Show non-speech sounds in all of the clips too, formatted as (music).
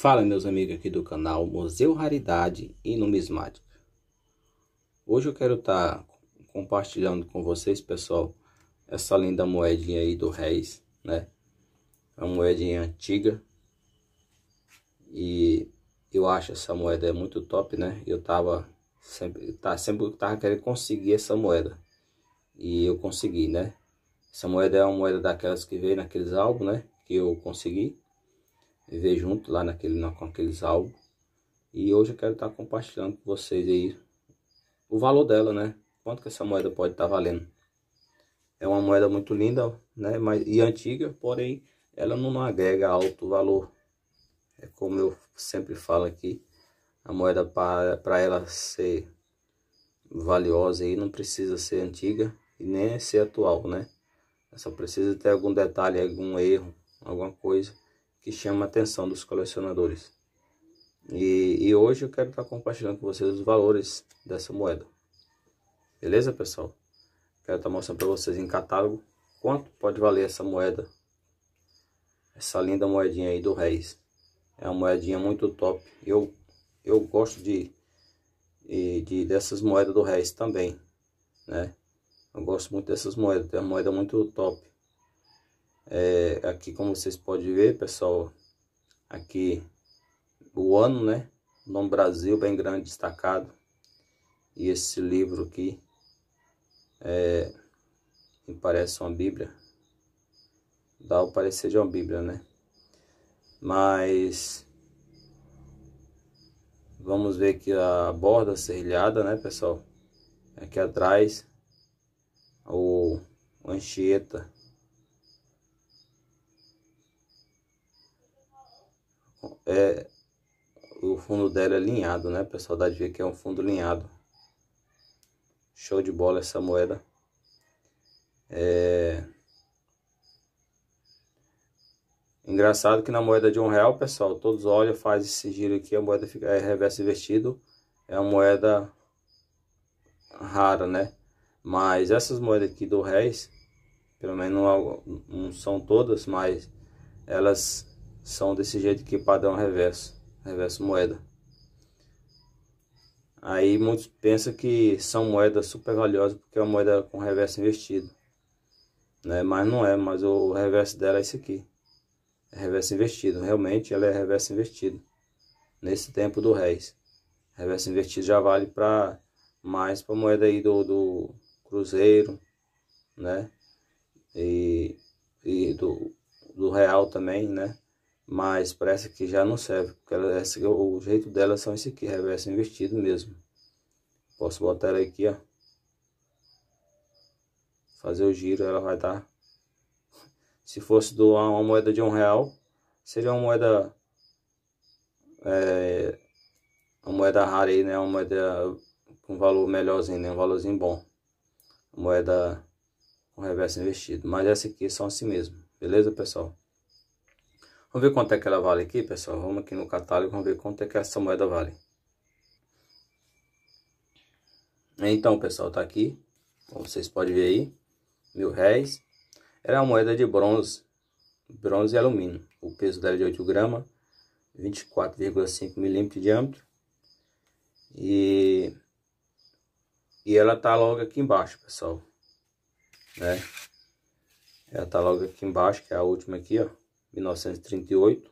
Fala meus amigos aqui do canal Museu Raridade e Numismática. Hoje eu quero estar tá compartilhando com vocês, pessoal, essa linda moedinha aí do Reis, né? É uma moedinha antiga e eu acho essa moeda é muito top, né? Eu tava sempre, tá, sempre tava querendo conseguir essa moeda e eu consegui, né? Essa moeda é uma moeda daquelas que veio naqueles álbuns, né? Que eu consegui viver junto lá naquele, com aqueles álbuns. E hoje eu quero estar compartilhando com vocês aí o valor dela, né? Quanto que essa moeda pode estar valendo. É uma moeda muito linda, né? Mas, e antiga, porém ela não agrega alto valor. É como eu sempre falo aqui, a moeda para ela ser valiosa aí não precisa ser antiga e nem ser atual, né? só precisa ter algum detalhe, algum erro, alguma coisa que chama a atenção dos colecionadores. E, e hoje eu quero estar compartilhando com vocês os valores dessa moeda. Beleza, pessoal? Quero estar mostrando para vocês em catálogo quanto pode valer essa moeda. Essa linda moedinha aí do Reis. É uma moedinha muito top. Eu, eu gosto de, de dessas moedas do Reis também, né? Eu gosto muito dessas moedas. Tem é uma moeda muito top. É, aqui como vocês podem ver, pessoal, aqui o ano, né? no nome Brasil bem grande, destacado. E esse livro aqui, é, que parece uma bíblia. Dá o parecer de uma bíblia, né? Mas... Vamos ver que a borda serrilhada, né, pessoal? Aqui atrás, o, o Anchieta é o fundo dela é linhado, né? Pessoal, dá de ver que é um fundo linhado. Show de bola essa moeda. É... Engraçado que na moeda de um real, pessoal, todos olham, faz esse giro aqui, a moeda fica é reverso invertido. É uma moeda rara, né? Mas essas moedas aqui do réis, pelo menos não, é não são todas, mas elas são desse jeito que padrão reverso, reverso moeda. Aí muitos pensam que são moedas super valiosas porque é uma moeda com reverso invertido. Né? Mas não é, mas o reverso dela é esse aqui. É reverso invertido, realmente ela é reverso invertido. Nesse tempo do réis. Reverso invertido já vale para mais para moeda aí do, do cruzeiro, né? E, e do, do real também, né? Mas para essa aqui já não serve, porque ela, o jeito dela são esse aqui, reverso investido mesmo. Posso botar ela aqui, ó. Fazer o giro, ela vai dar. (laughs) Se fosse doar uma moeda de um real, seria uma moeda... É, uma moeda rara aí, né? Uma moeda com valor melhorzinho, né? Um valorzinho bom. Moeda com reverso investido. Mas essa aqui é são assim mesmo. Beleza, pessoal? Vamos ver quanto é que ela vale aqui, pessoal. Vamos aqui no catálogo, vamos ver quanto é que essa moeda vale. Então, pessoal, tá aqui. Como vocês podem ver aí, mil réis. Era é uma moeda de bronze, bronze e alumínio. O peso dela é de 8 gramas, 24,5 milímetros de diâmetro. E, e ela tá logo aqui embaixo, pessoal. Né? Ela tá logo aqui embaixo, que é a última aqui, ó. 1938,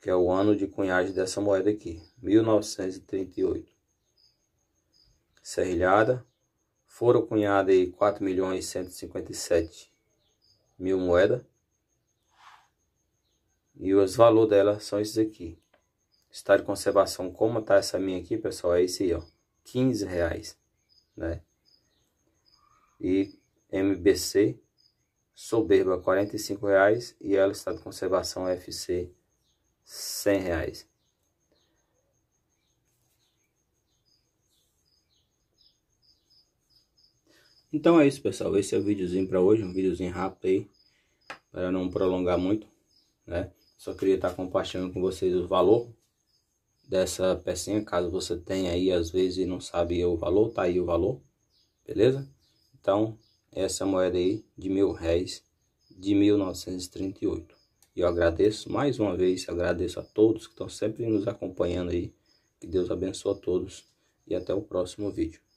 que é o ano de cunhagem dessa moeda aqui, 1938. Serrilhada, foram cunhadas aí 4 milhões 157 mil moedas. E os valores dela são esses aqui. Estado de conservação, como tá essa minha aqui, pessoal, é esse aí, ó, 15 reais, né? E MBC Soberba, R$ 45,00 e ela está de conservação FC, R$ 100,00. Então é isso, pessoal. Esse é o videozinho para hoje, um videozinho rápido aí, para não prolongar muito, né? Só queria estar compartilhando com vocês o valor dessa pecinha, caso você tenha aí, às vezes, e não sabe o valor, tá aí o valor, beleza? Então, essa moeda aí de mil réis de 1938. E eu agradeço mais uma vez, agradeço a todos que estão sempre nos acompanhando aí. Que Deus abençoe a todos e até o próximo vídeo.